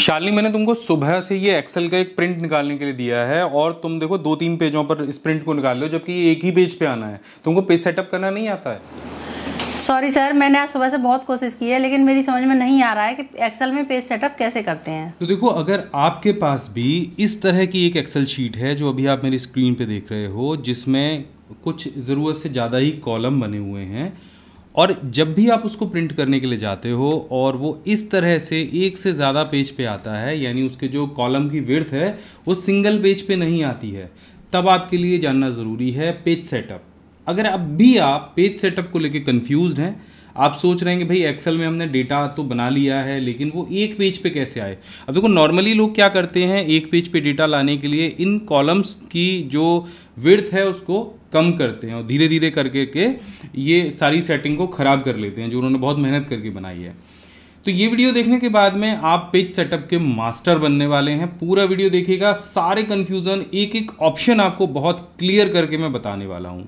शालिनी मैंने तुमको सुबह से ये एक्सेल का एक प्रिंट निकालने के लिए दिया है और तुम देखो दो तीन पेजों पर इस प्रिंट को निकाल लो जबकि ये एक ही पेज पे आना है तुमको पेज सेटअप करना नहीं आता है सॉरी सर मैंने आज सुबह से बहुत कोशिश की है लेकिन मेरी समझ में नहीं आ रहा है कि एक्सेल में पेज सेटअप कैसे करते हैं तो देखो अगर आपके पास भी इस तरह की एक एक्सेल शीट है जो अभी आप मेरी स्क्रीन पे देख रहे हो जिसमें कुछ ज़रूरत से ज़्यादा ही कॉलम बने हुए हैं और जब भी आप उसको प्रिंट करने के लिए जाते हो और वो इस तरह से एक से ज़्यादा पेज पे आता है यानी उसके जो कॉलम की विर्थ है वो सिंगल पेज पे नहीं आती है तब आपके लिए जानना ज़रूरी है पेज सेटअप अगर अब भी आप पेज सेटअप को लेके कंफ्यूज्ड हैं आप सोच रहे हैं कि भाई एक्सेल में हमने डेटा तो बना लिया है लेकिन वो एक पेज पे कैसे आए अब देखो नॉर्मली लोग क्या करते हैं एक पेज पे डेटा लाने के लिए इन कॉलम्स की जो विर्थ है उसको कम करते हैं और धीरे धीरे करके के ये सारी सेटिंग को ख़राब कर लेते हैं जो उन्होंने बहुत मेहनत करके बनाई है तो ये वीडियो देखने के बाद में आप पेज सेटअप के मास्टर बनने वाले हैं पूरा वीडियो देखिएगा सारे कन्फ्यूज़न एक एक ऑप्शन आपको बहुत क्लियर करके मैं बताने वाला हूँ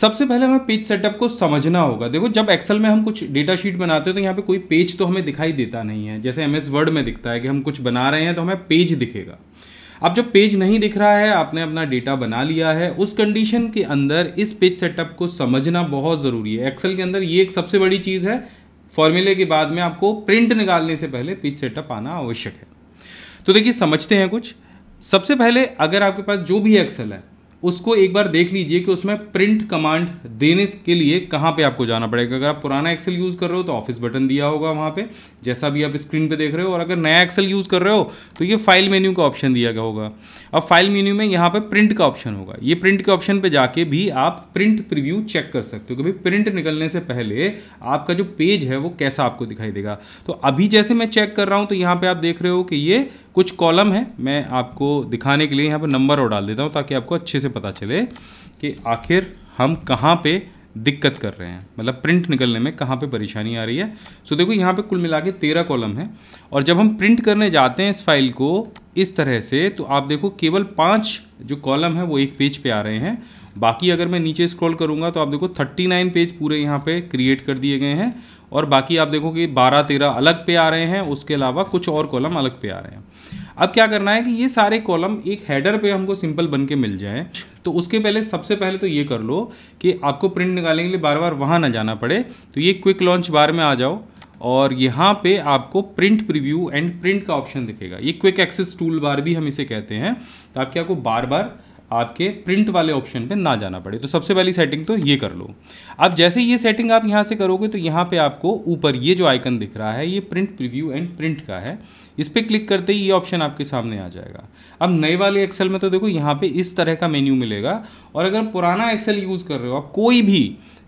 सबसे पहले हमें पेज सेटअप को समझना होगा देखो जब एक्सेल में हम कुछ डेटा शीट बनाते हैं तो यहाँ पे कोई पेज तो हमें दिखाई देता नहीं है जैसे एम वर्ड में दिखता है कि हम कुछ बना रहे हैं तो हमें पेज दिखेगा अब जब पेज नहीं दिख रहा है आपने अपना डेटा बना लिया है उस कंडीशन के अंदर इस पेज सेटअप को समझना बहुत ज़रूरी है एक्सेल के अंदर ये एक सबसे बड़ी चीज़ है फॉर्मूले के बाद में आपको प्रिंट निकालने से पहले पेज सेटअप आना आवश्यक है तो देखिए समझते हैं कुछ सबसे पहले अगर आपके पास जो भी एक्सेल है उसको एक बार देख लीजिए कि उसमें प्रिंट कमांड देने के लिए कहाँ पे आपको जाना पड़ेगा अगर आप पुराना एक्सेल यूज़ कर रहे हो तो ऑफिस बटन दिया होगा वहाँ पे जैसा भी आप स्क्रीन पे देख रहे हो और अगर नया एक्सेल यूज़ कर रहे हो तो ये फाइल मेन्यू का ऑप्शन दिया गया होगा अब फाइल मेन्यू में यहाँ पर प्रिंट का ऑप्शन होगा ये प्रिंट के ऑप्शन पर जाके भी आप प्रिंट प्रिव्यू चेक कर सकते हो कि प्रिंट निकलने से पहले आपका जो पेज है वो कैसा आपको दिखाई देगा तो अभी जैसे मैं चेक कर रहा हूँ तो यहाँ पर आप देख रहे हो कि ये कुछ कॉलम है मैं आपको दिखाने के लिए यहाँ पर नंबर और डाल देता हूँ ताकि आपको अच्छे से पता चले कि आखिर हम कहाँ पे दिक्कत कर रहे हैं मतलब प्रिंट निकलने में कहाँ पे परेशानी आ रही है सो देखो यहाँ पे कुल मिला के तेरह कॉलम है और जब हम प्रिंट करने जाते हैं इस फाइल को इस तरह से तो आप देखो केवल पाँच जो कॉलम है वो एक पेज पे आ रहे हैं बाकी अगर मैं नीचे स्क्रॉल करूँगा तो आप देखो थर्टी नाइन पेज पूरे यहाँ पर क्रिएट कर दिए गए हैं और बाकी आप देखो कि 12-13 अलग पे आ रहे हैं उसके अलावा कुछ और कॉलम अलग पे आ रहे हैं अब क्या करना है कि ये सारे कॉलम एक हेडर पे हमको सिंपल बन के मिल जाए तो उसके पहले सबसे पहले तो ये कर लो कि आपको प्रिंट निकालने के लिए बार बार वहाँ ना जाना पड़े तो ये क्विक लॉन्च बार में आ जाओ और यहाँ पे आपको प्रिंट प्रीव्यू एंड प्रिंट का ऑप्शन दिखेगा ये क्विक एक्सेस टूल बार भी हम इसे कहते हैं ताकि आपको बार बार आपके प्रिंट वाले ऑप्शन पे ना जाना पड़े तो सबसे पहली सेटिंग तो ये कर लो अब जैसे ये सेटिंग आप यहाँ से करोगे तो यहाँ पे आपको ऊपर ये जो आइकन दिख रहा है ये प्रिंट प्रीव्यू एंड प्रिंट का है इस पर क्लिक करते ही ये ऑप्शन आपके सामने आ जाएगा अब नए वाले एक्सेल में तो देखो यहाँ पे इस तरह का मेन्यू मिलेगा और अगर पुराना एक्सेल यूज़ कर रहे हो आप कोई भी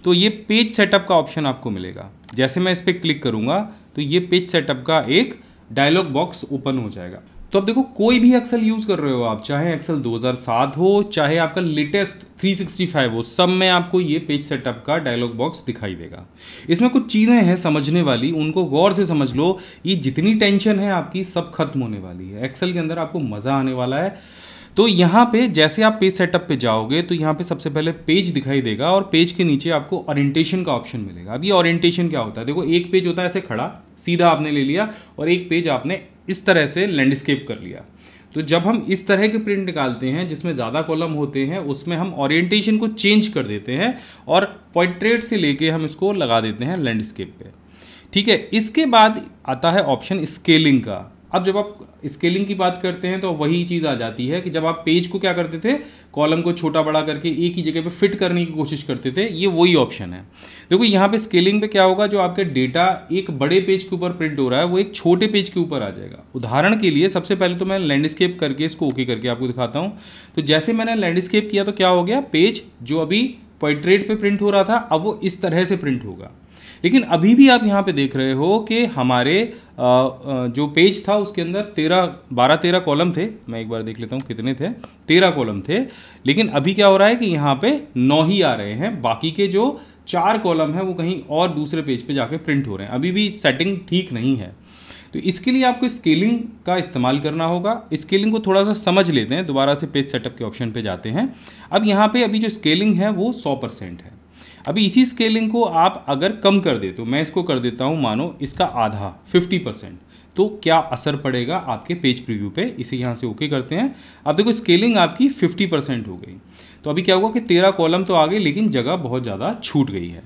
तो ये पेज सेटअप का ऑप्शन आपको मिलेगा जैसे मैं इस पर क्लिक करूँगा तो ये पेज सेटअप का एक डायलॉग बॉक्स ओपन हो जाएगा तो अब देखो कोई भी एक्सेल यूज़ कर रहे हो आप चाहे एक्सेल 2007 हो चाहे आपका लेटेस्ट 365 हो सब में आपको ये पेज सेटअप का डायलॉग बॉक्स दिखाई देगा इसमें कुछ चीज़ें हैं समझने वाली उनको गौर से समझ लो ये जितनी टेंशन है आपकी सब खत्म होने वाली है एक्सेल के अंदर आपको मज़ा आने वाला है तो यहाँ पे जैसे आप पेज सेटअप पे जाओगे तो यहाँ पे सबसे पहले पेज दिखाई देगा और पेज के नीचे आपको ओरिएंटेशन का ऑप्शन मिलेगा अब ये ओरिएंटेशन क्या होता है देखो एक पेज होता है ऐसे खड़ा सीधा आपने ले लिया और एक पेज आपने इस तरह से लैंडस्केप कर लिया तो जब हम इस तरह के प्रिंट निकालते हैं जिसमें ज़्यादा कॉलम होते हैं उसमें हम ऑरिएंटेशन को चेंज कर देते हैं और पोर्ट्रेट से लेके हम इसको लगा देते हैं लैंडस्केप पे ठीक है इसके बाद आता है ऑप्शन स्केलिंग का अब जब आप स्केलिंग की बात करते हैं तो वही चीज़ आ जाती है कि जब आप पेज को क्या करते थे कॉलम को छोटा बड़ा करके एक ही जगह पे फिट करने की कोशिश करते थे ये वही ऑप्शन है देखो यहाँ पे स्केलिंग पे क्या होगा जो आपके डेटा एक बड़े पेज के ऊपर प्रिंट हो रहा है वो एक छोटे पेज के ऊपर आ जाएगा उदाहरण के लिए सबसे पहले तो मैं लैंडस्केप करके इसको ओके करके आपको दिखाता हूँ तो जैसे मैंने लैंडस्केप किया तो क्या हो गया पेज जो अभी पोर्ट्रेट पे प्रिंट हो रहा था अब वो इस तरह से प्रिंट होगा लेकिन अभी भी आप यहाँ पे देख रहे हो कि हमारे जो पेज था उसके अंदर तेरह बारह तेरह कॉलम थे मैं एक बार देख लेता हूँ कितने थे तेरह कॉलम थे लेकिन अभी क्या हो रहा है कि यहाँ पे नौ ही आ रहे हैं बाकी के जो चार कॉलम हैं वो कहीं और दूसरे पेज पे जाके प्रिंट हो रहे हैं अभी भी सेटिंग ठीक नहीं है तो इसके लिए आपको स्केलिंग का इस्तेमाल करना होगा स्केलिंग को थोड़ा सा समझ लेते हैं दोबारा से पेज सेटअप के ऑप्शन पे जाते हैं अब यहाँ पे अभी जो स्केलिंग है वो सौ परसेंट है अभी इसी स्केलिंग को आप अगर कम कर दे तो मैं इसको कर देता हूँ मानो इसका आधा फिफ्टी परसेंट तो क्या असर पड़ेगा आपके पेज प्रीव्यू पे इसे यहाँ से ओके करते हैं अब देखो स्केलिंग आपकी 50 परसेंट हो गई तो अभी क्या हुआ कि तेरह कॉलम तो आ गए लेकिन जगह बहुत ज़्यादा छूट गई है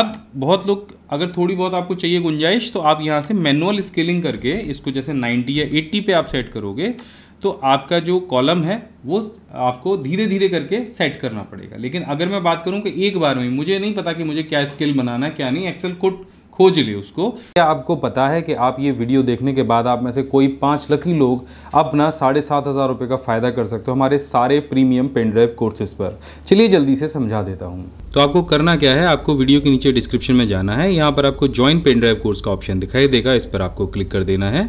अब बहुत लोग अगर थोड़ी बहुत आपको चाहिए गुंजाइश तो आप यहाँ से मैनुअल स्केलिंग करके इसको जैसे 90 या 80 पे आप सेट करोगे तो आपका जो कॉलम है वो आपको धीरे धीरे करके सेट करना पड़ेगा लेकिन अगर मैं बात करूं कि एक बार में मुझे नहीं पता कि मुझे क्या स्किल बनाना है क्या नहीं एक्सेल कोड खोज ले उसको क्या आपको पता है कि आप ये वीडियो देखने के बाद आप में से कोई पाँच लकी लोग अपना साढ़े सात हज़ार रुपये का फ़ायदा कर सकते हो हमारे सारे प्रीमियम पेन ड्राइव कोर्सेज पर चलिए जल्दी से समझा देता हूँ तो आपको करना क्या है आपको वीडियो के नीचे डिस्क्रिप्शन में जाना है यहाँ पर आपको ज्वाइन पेन ड्राइव कोर्स का ऑप्शन दिखाई देगा इस पर आपको क्लिक कर देना है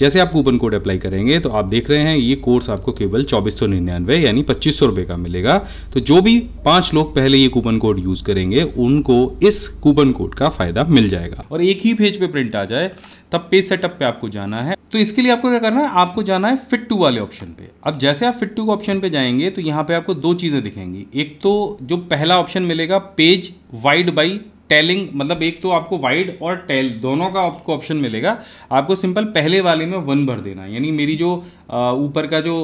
जैसे आप कूपन कोड अप्लाई करेंगे तो आप देख रहे हैं ये कोर्स आपको केवल चौबीस सौ निन्यानवे यानी पच्चीस सौ रुपये का मिलेगा तो जो भी पांच लोग पहले ये कूपन कोड यूज़ करेंगे उनको इस कूपन कोड का फ़ायदा मिल जाएगा और एक ही पेज पे प्रिंट आ जाए तब पेज सेटअप पे आपको जाना है तो इसके लिए आपको क्या करना है आपको जाना है फिट टू वाले ऑप्शन पे अब जैसे आप फिट टू ऑप्शन पे जाएंगे तो यहाँ पे आपको दो चीज़ें दिखेंगी एक तो जो पहला ऑप्शन मिलेगा पेज वाइड बाई टेलिंग मतलब एक तो आपको वाइड और टेल दोनों का आपको ऑप्शन मिलेगा आपको सिंपल पहले वाले में वन भर देना यानी मेरी जो ऊपर का जो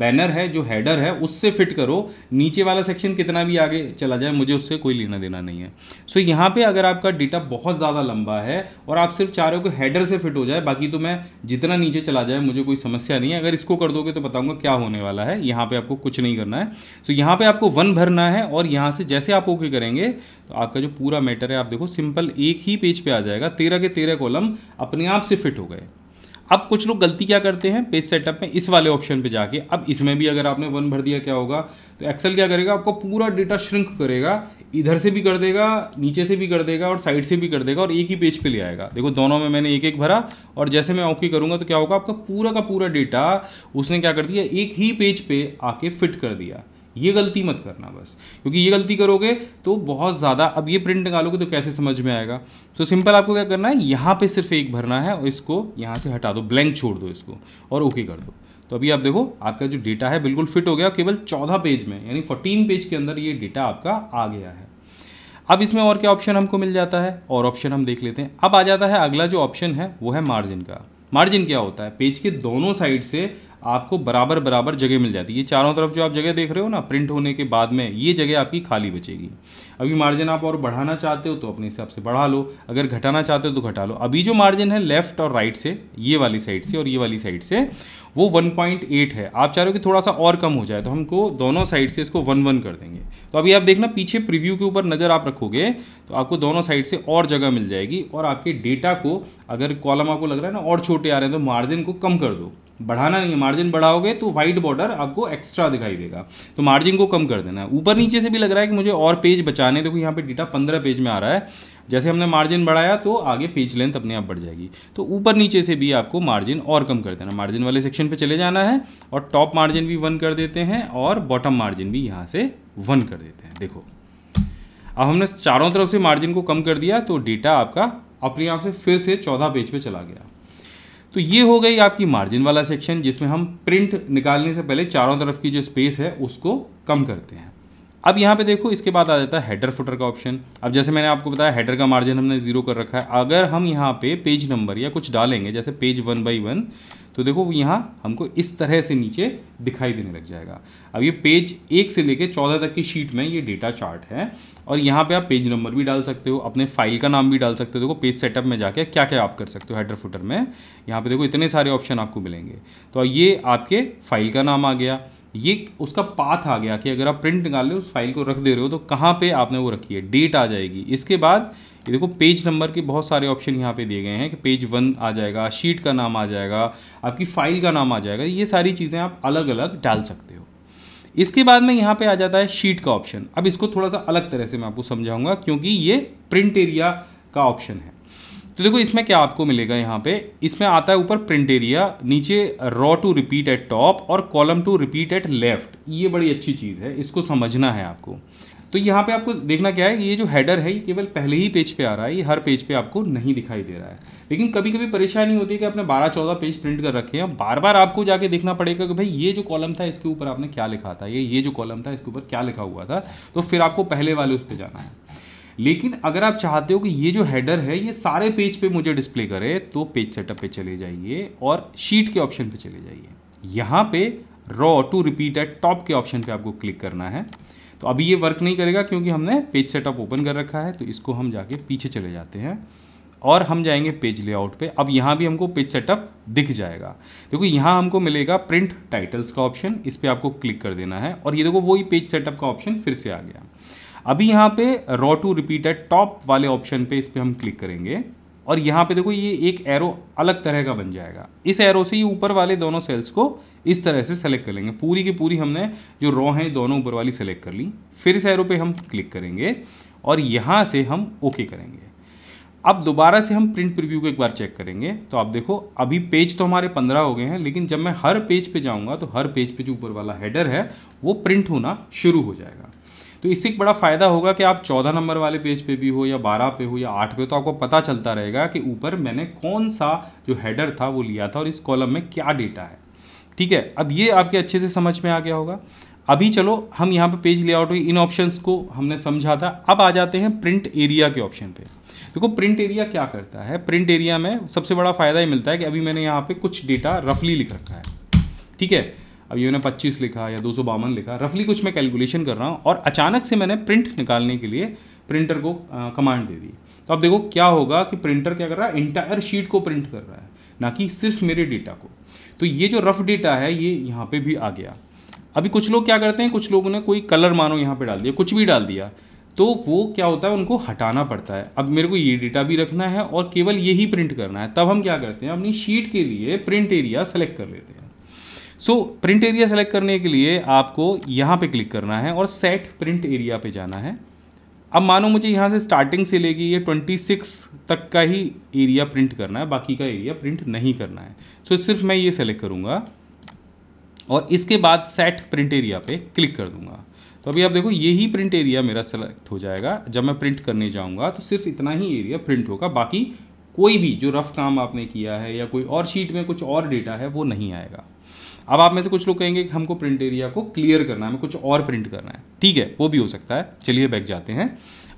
बैनर है जो हैडर है उससे फिट करो नीचे वाला सेक्शन कितना भी आगे चला जाए मुझे उससे कोई लेना देना नहीं है सो so, यहाँ पे अगर आपका डेटा बहुत ज़्यादा लंबा है और आप सिर्फ चाह रहे हो कि हैडर से फिट हो जाए बाकी तो मैं जितना नीचे चला जाए मुझे कोई समस्या नहीं है अगर इसको कर दोगे तो बताऊँगा क्या होने वाला है यहाँ पर आपको कुछ नहीं करना है सो so, यहाँ पर आपको वन भरना है और यहाँ से जैसे आप ओके करेंगे तो आपका जो पूरा मेटर राइटर है आप देखो सिंपल एक ही पेज पे आ जाएगा तेरह के तेरह कॉलम अपने आप से फिट हो गए अब कुछ लोग गलती क्या करते हैं पेज सेटअप में इस वाले ऑप्शन पे जाके अब इसमें भी अगर आपने वन भर दिया क्या होगा तो एक्सेल क्या करेगा आपको पूरा डेटा श्रिंक करेगा इधर से भी कर देगा नीचे से भी कर देगा और साइड से भी कर देगा और एक ही पेज पे ले आएगा देखो दोनों में मैंने एक एक भरा और जैसे मैं ओके करूंगा तो क्या होगा आपका पूरा का पूरा डेटा उसने क्या कर दिया एक ही पेज पे आके फिट कर दिया ये गलती मत करना बस क्योंकि ये गलती करोगे तो बहुत ज़्यादा अब ये प्रिंट निकालोगे तो कैसे समझ में आएगा तो सिंपल आपको क्या करना है यहाँ पे सिर्फ एक भरना है और इसको यहाँ से हटा दो ब्लैंक छोड़ दो इसको और ओके कर दो तो अभी आप देखो आपका जो डेटा है बिल्कुल फिट हो गया केवल चौदह पेज में यानी फोर्टीन पेज के अंदर ये डेटा आपका आ गया है अब इसमें और क्या ऑप्शन हमको मिल जाता है और ऑप्शन हम देख लेते हैं अब आ जाता है अगला जो ऑप्शन है वो है मार्जिन का मार्जिन क्या होता है पेज के दोनों साइड से आपको बराबर बराबर जगह मिल जाती है ये चारों तरफ जो आप जगह देख रहे हो ना प्रिंट होने के बाद में ये जगह आपकी खाली बचेगी अभी मार्जिन आप और बढ़ाना चाहते हो तो अपने हिसाब से बढ़ा लो अगर घटाना चाहते हो तो घटा लो अभी जो मार्जिन है लेफ्ट और राइट से ये वाली साइड से और ये वाली साइड से वो 1.8 है आप चाह रहे हो कि थोड़ा सा और कम हो जाए तो हमको दोनों साइड से इसको वन वन कर देंगे तो अभी आप देखना पीछे प्रिव्यू के ऊपर नज़र आप रखोगे तो आपको दोनों साइड से और जगह मिल जाएगी और आपके डेटा को अगर कॉलम आपको लग रहा है ना और छोटे आ रहे हैं तो मार्जिन को कम कर दो बढ़ाना नहीं है मार्जिन बढ़ाओगे तो व्हाइट बॉर्डर आपको एक्स्ट्रा दिखाई देगा तो मार्जिन को कम कर देना है ऊपर नीचे से भी लग रहा है कि मुझे और पेज बचाने देखो यहाँ पे डेटा पंद्रह पेज में आ रहा है जैसे हमने मार्जिन बढ़ाया तो आगे पेज लेंथ अपने आप बढ़ जाएगी तो ऊपर नीचे से भी आपको मार्जिन और कम कर देना मार्जिन वाले सेक्शन पर चले जाना है और टॉप मार्जिन भी वन कर देते हैं और बॉटम मार्जिन भी यहाँ से वन कर देते हैं देखो अब हमने चारों तरफ से मार्जिन को कम कर दिया तो डेटा आपका अपने आप से फिर से चौदह पेज पर चला गया तो ये हो गई आपकी मार्जिन वाला सेक्शन जिसमें हम प्रिंट निकालने से पहले चारों तरफ की जो स्पेस है उसको कम करते हैं अब यहाँ पे देखो इसके बाद आ जाता है हेडर फुटर का ऑप्शन अब जैसे मैंने आपको बताया हेडर का मार्जिन हमने जीरो कर रखा है अगर हम यहाँ पे पेज नंबर या कुछ डालेंगे जैसे पेज वन बाई वन तो देखो यहाँ हमको इस तरह से नीचे दिखाई देने लग जाएगा अब ये पेज एक से लेके चौदह तक की शीट में ये डेटा चार्ट है और यहाँ पे आप पेज नंबर भी डाल सकते हो अपने फाइल का नाम भी डाल सकते हो देखो पेज सेटअप में जाके क्या क्या आप कर सकते हो हेडर फुटर में यहाँ पे देखो इतने सारे ऑप्शन आपको मिलेंगे तो ये आपके फाइल का नाम आ गया ये उसका पाथ आ गया कि अगर आप प्रिंट निकाल रहे हो उस फाइल को रख दे रहे हो तो कहाँ पे आपने वो रखी है डेट आ जाएगी इसके बाद ये देखो पेज नंबर के बहुत सारे ऑप्शन यहाँ पे दिए गए हैं कि पेज वन आ जाएगा शीट का नाम आ जाएगा आपकी फाइल का नाम आ जाएगा ये सारी चीज़ें आप अलग अलग डाल सकते हो इसके बाद में यहाँ पे आ जाता है शीट का ऑप्शन अब इसको थोड़ा सा अलग तरह से मैं आपको समझाऊंगा क्योंकि ये प्रिंट एरिया का ऑप्शन है तो देखो इसमें क्या आपको मिलेगा यहाँ पे इसमें आता है ऊपर प्रिंट एरिया नीचे row to repeat at top और column to repeat at left ये बड़ी अच्छी चीज़ है इसको समझना है आपको तो यहाँ पे आपको देखना क्या है ये जो हैडर है ये केवल पहले ही पेज पे आ रहा है ये हर पेज पे आपको नहीं दिखाई दे रहा है लेकिन कभी कभी परेशानी होती है कि आपने 12-14 पेज प्रिंट कर रखे हैं बार बार आपको जाके देखना पड़ेगा कि भाई ये जो कॉलम था इसके ऊपर आपने क्या लिखा था ये ये जो कॉलम था इसके ऊपर क्या लिखा हुआ था तो फिर आपको पहले वाले उस पर जाना है लेकिन अगर आप चाहते हो कि ये जो हेडर है ये सारे पेज पे मुझे डिस्प्ले करे तो पेज सेटअप पे चले जाइए और शीट के ऑप्शन पे चले जाइए यहाँ पे row to repeat at top के ऑप्शन पे आपको क्लिक करना है तो अभी ये वर्क नहीं करेगा क्योंकि हमने पेज सेटअप ओपन कर रखा है तो इसको हम जाके पीछे चले जाते हैं और हम जाएंगे पेज लेआउट पे अब यहाँ भी हमको पेज सेटअप दिख जाएगा देखो यहाँ हमको मिलेगा प्रिंट टाइटल्स का ऑप्शन इस पर आपको क्लिक कर देना है और ये देखो वही पेज सेटअप का ऑप्शन फिर से आ गया अभी यहाँ पे रॉ टू रिपीट है टॉप वाले ऑप्शन पे इस पर हम क्लिक करेंगे और यहाँ पे देखो ये एक एरो अलग तरह का बन जाएगा इस एरो से ये ऊपर वाले दोनों सेल्स को इस तरह से सेलेक्ट कर लेंगे पूरी की पूरी हमने जो रॉ हैं दोनों ऊपर वाली सेलेक्ट कर ली फिर इस एरो पे हम क्लिक करेंगे और यहाँ से हम ओके करेंगे अब दोबारा से हम प्रिंट प्रिव्यू को एक बार चेक करेंगे तो आप देखो अभी पेज तो हमारे पंद्रह हो गए हैं लेकिन जब मैं हर पेज पे जाऊँगा तो हर पेज पे जो ऊपर वाला हैडर है वो प्रिंट होना शुरू हो जाएगा तो इससे एक बड़ा फ़ायदा होगा कि आप चौदह नंबर वाले पेज पे भी हो या बारह पे हो या आठ पे तो आपको पता चलता रहेगा कि ऊपर मैंने कौन सा जो हैडर था वो लिया था और इस कॉलम में क्या डेटा है ठीक है अब ये आपके अच्छे से समझ में आ गया होगा अभी चलो हम यहाँ पे पेज लेआउट हुई इन ऑप्शंस को हमने समझा था अब आ जाते हैं प्रिंट एरिया के ऑप्शन पे देखो प्रिंट एरिया क्या करता है प्रिंट एरिया में सबसे बड़ा फ़ायदा ये मिलता है कि अभी मैंने यहाँ पे कुछ डेटा रफली लिख रखा है ठीक है अब ये मैंने पच्चीस लिखा या दो लिखा रफली कुछ मैं कैलकुलेशन कर रहा हूँ और अचानक से मैंने प्रिंट निकालने के लिए प्रिंटर को कमांड दे दी तो अब देखो क्या होगा कि प्रिंटर क्या कर रहा है इंटायर शीट को प्रिंट कर रहा है ना कि सिर्फ मेरे डेटा को तो ये जो रफ डेटा है ये यहाँ पे भी आ गया अभी कुछ लोग क्या करते हैं कुछ लोगों ने कोई कलर मानो यहाँ पे डाल दिया कुछ भी डाल दिया तो वो क्या होता है उनको हटाना पड़ता है अब मेरे को ये डेटा भी रखना है और केवल ये प्रिंट करना है तब हम क्या करते हैं अपनी शीट के लिए प्रिंट एरिया सेलेक्ट कर लेते हैं सो प्रिंट एरिया सेलेक्ट करने के लिए आपको यहाँ पे क्लिक करना है और सेट प्रिंट एरिया पे जाना है अब मानो मुझे यहाँ से स्टार्टिंग से लेगी ये 26 तक का ही एरिया प्रिंट करना है बाकी का एरिया प्रिंट नहीं करना है सो so, सिर्फ मैं ये सेलेक्ट करूँगा और इसके बाद सेट प्रिंट एरिया पे क्लिक कर दूँगा तो अभी आप देखो यही प्रिंट एरिया मेरा सेलेक्ट हो जाएगा जब मैं प्रिंट करने जाऊँगा तो सिर्फ इतना ही एरिया प्रिंट होगा बाकी कोई भी जो रफ़ काम आपने किया है या कोई और शीट में कुछ और डेटा है वो नहीं आएगा अब आप में से कुछ लोग कहेंगे कि हमको प्रिंट एरिया को क्लियर करना है हमें कुछ और प्रिंट करना है ठीक है वो भी हो सकता है चलिए बैक जाते हैं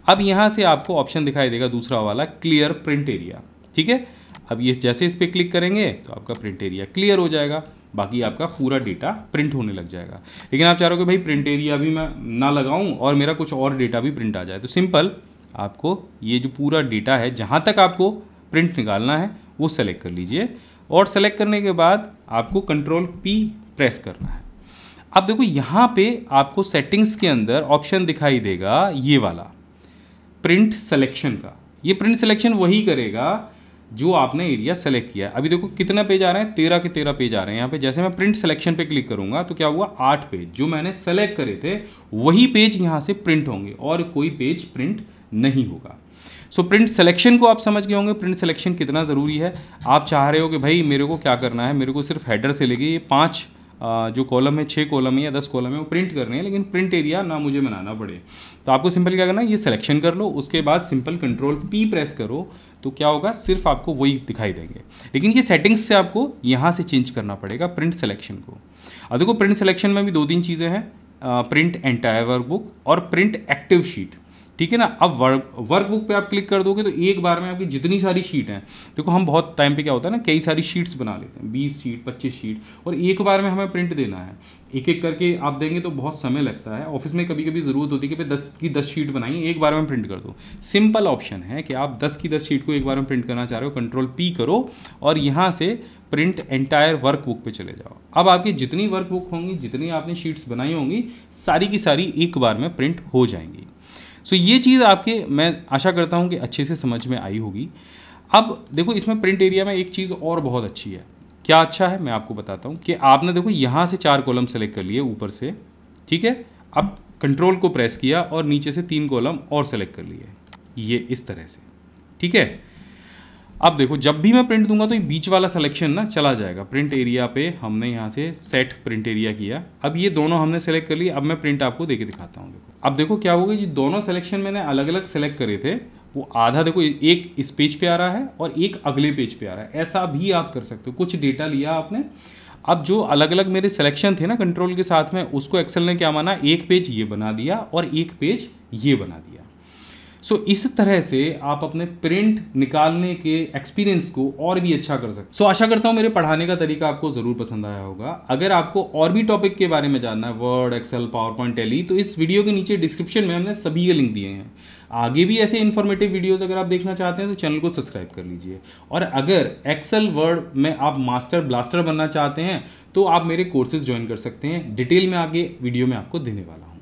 अब यहाँ से आपको ऑप्शन दिखाई देगा दूसरा वाला क्लियर प्रिंट एरिया ठीक है अब ये जैसे इस पर क्लिक करेंगे तो आपका प्रिंट एरिया क्लियर हो जाएगा बाकी आपका पूरा डेटा प्रिंट होने लग जाएगा लेकिन आप चाह रहे हो कि भाई प्रिंट एरिया भी मैं ना लगाऊं और मेरा कुछ और डेटा भी प्रिंट आ जाए तो सिंपल आपको ये जो पूरा डेटा है जहाँ तक आपको प्रिंट निकालना है वो सेलेक्ट कर लीजिए और सेलेक्ट करने के बाद आपको कंट्रोल पी प्रेस करना है अब देखो यहाँ पे आपको सेटिंग्स के अंदर ऑप्शन दिखाई देगा ये वाला प्रिंट सिलेक्शन का ये प्रिंट सिलेक्शन वही करेगा जो आपने एरिया सेलेक्ट किया अभी देखो कितना पेज आ रहा है तेरह के तेरह पेज आ रहे हैं यहाँ पे जैसे मैं प्रिंट सिलेक्शन पे क्लिक करूँगा तो क्या हुआ आठ पेज जो मैंने सेलेक्ट करे थे वही पेज यहाँ से प्रिंट होंगे और कोई पेज प्रिंट नहीं होगा सो प्रिंट सिलेक्शन को आप समझ गए होंगे प्रिंट सिलेक्शन कितना ज़रूरी है आप चाह रहे हो कि भाई मेरे को क्या करना है मेरे को सिर्फ हेडर से लेके ये पाँच जो कॉलम है छः कॉलम है या दस कॉलम है वो प्रिंट करने हैं लेकिन प्रिंट एरिया ना मुझे बनाना पड़े तो आपको सिंपल क्या करना है ये सिलेक्शन कर लो उसके बाद सिंपल कंट्रोल पी प्रेस करो तो क्या होगा सिर्फ आपको वही दिखाई देंगे लेकिन ये सेटिंग्स से आपको यहाँ से चेंज करना पड़ेगा प्रिंट सिलेक्शन को अब देखो प्रिंट सिलेक्शन में भी दो तीन चीज़ें हैं प्रिंट एंटायर बुक और प्रिंट एक्टिव शीट ठीक है ना अब वर्क वर्क बुक पे आप क्लिक कर दोगे तो एक बार में आपकी जितनी सारी शीट हैं देखो हम बहुत टाइम पे क्या होता है ना कई सारी शीट्स बना लेते हैं बीस शीट पच्चीस शीट और एक बार में हमें प्रिंट देना है एक एक करके आप देंगे तो बहुत समय लगता है ऑफिस में कभी कभी ज़रूरत होती है कि भाई दस की दस शीट बनाइए एक बार में प्रिंट कर दो सिंपल ऑप्शन है कि आप दस की दस शीट को एक बार में प्रिंट करना चाह रहे हो कंट्रोल पी करो और यहाँ से प्रिंट एंटायर वर्क बुक पे चले जाओ अब आपकी जितनी वर्क बुक होंगी जितनी आपने शीट्स बनाई होंगी सारी की सारी एक बार में प्रिंट हो जाएंगी सो ये चीज़ आपके मैं आशा करता हूँ कि अच्छे से समझ में आई होगी अब देखो इसमें प्रिंट एरिया में एक चीज़ और बहुत अच्छी है क्या अच्छा है मैं आपको बताता हूँ कि आपने देखो यहाँ से चार कॉलम सेलेक्ट कर लिए ऊपर से ठीक है अब कंट्रोल को प्रेस किया और नीचे से तीन कॉलम और सेलेक्ट कर लिए ये इस तरह से ठीक है अब देखो जब भी मैं प्रिंट दूंगा तो ये बीच वाला सिलेक्शन ना चला जाएगा प्रिंट एरिया पे हमने यहाँ से सेट प्रिंट एरिया किया अब ये दोनों हमने सेलेक्ट कर लिया अब मैं प्रिंट आपको देखे दिखाता हूँ देखो अब देखो क्या होगा जी दोनों सिलेक्शन मैंने अलग अलग सेलेक्ट करे थे वो आधा देखो एक इस पेज पे आ रहा है और एक अगले पेज पे आ रहा है ऐसा भी आप कर सकते हो कुछ डेटा लिया आपने अब जो अलग अलग मेरे सिलेक्शन थे ना कंट्रोल के साथ में उसको एक्सेल ने क्या माना एक पेज ये बना दिया और एक पेज ये बना दिया सो इस तरह से आप अपने प्रिंट निकालने के एक्सपीरियंस को और भी अच्छा कर सकते सो आशा करता हूँ मेरे पढ़ाने का तरीका आपको ज़रूर पसंद आया होगा अगर आपको और भी टॉपिक के बारे में जानना है Word Excel PowerPoint Tally तो इस वीडियो के नीचे डिस्क्रिप्शन में हमने सभी के लिंक दिए हैं आगे भी ऐसे इन्फॉर्मेटिव वीडियोस अगर आप देखना चाहते हैं तो चैनल को सब्सक्राइब कर लीजिए और अगर एक्सेल वर्ड में आप मास्टर ब्लास्टर बनना चाहते हैं तो आप मेरे कोर्सेज ज्वाइन कर सकते हैं डिटेल में आगे वीडियो में आपको देने वाला हूँ